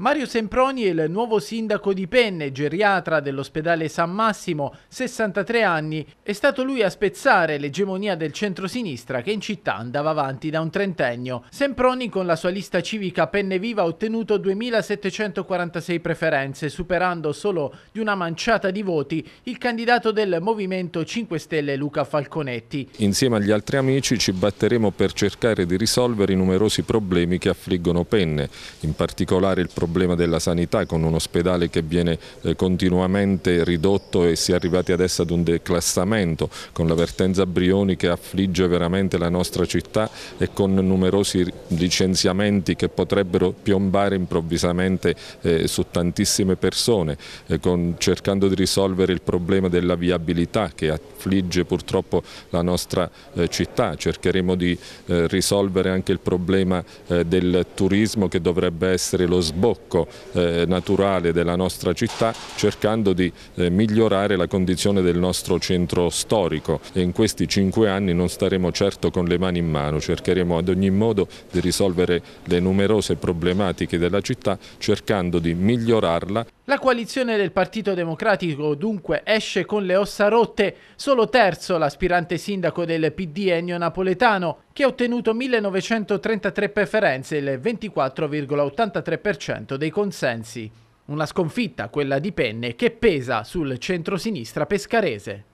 Mario Semproni è il nuovo sindaco di Penne, geriatra dell'ospedale San Massimo, 63 anni. È stato lui a spezzare l'egemonia del centro-sinistra che in città andava avanti da un trentennio. Semproni con la sua lista civica Penne Viva ha ottenuto 2746 preferenze, superando solo di una manciata di voti il candidato del Movimento 5 Stelle Luca Falconetti. Insieme agli altri amici ci batteremo per cercare di risolvere i numerosi problemi che affliggono Penne, in particolare il problema problema della sanità con un ospedale che viene eh, continuamente ridotto e si è arrivati adesso ad un declassamento con la vertenza Brioni che affligge veramente la nostra città e con numerosi licenziamenti che potrebbero piombare improvvisamente eh, su tantissime persone eh, cercando di risolvere il problema della viabilità che affligge purtroppo la nostra città, cercheremo di risolvere anche il problema del turismo che dovrebbe essere lo sbocco tocco eh, naturale della nostra città cercando di eh, migliorare la condizione del nostro centro storico e in questi cinque anni non staremo certo con le mani in mano, cercheremo ad ogni modo di risolvere le numerose problematiche della città cercando di migliorarla. La coalizione del Partito Democratico dunque esce con le ossa rotte, solo terzo l'aspirante sindaco del PD Ennio Napoletano, che ha ottenuto 1933 preferenze e il 24,83% dei consensi. Una sconfitta, quella di Penne, che pesa sul centro-sinistra pescarese.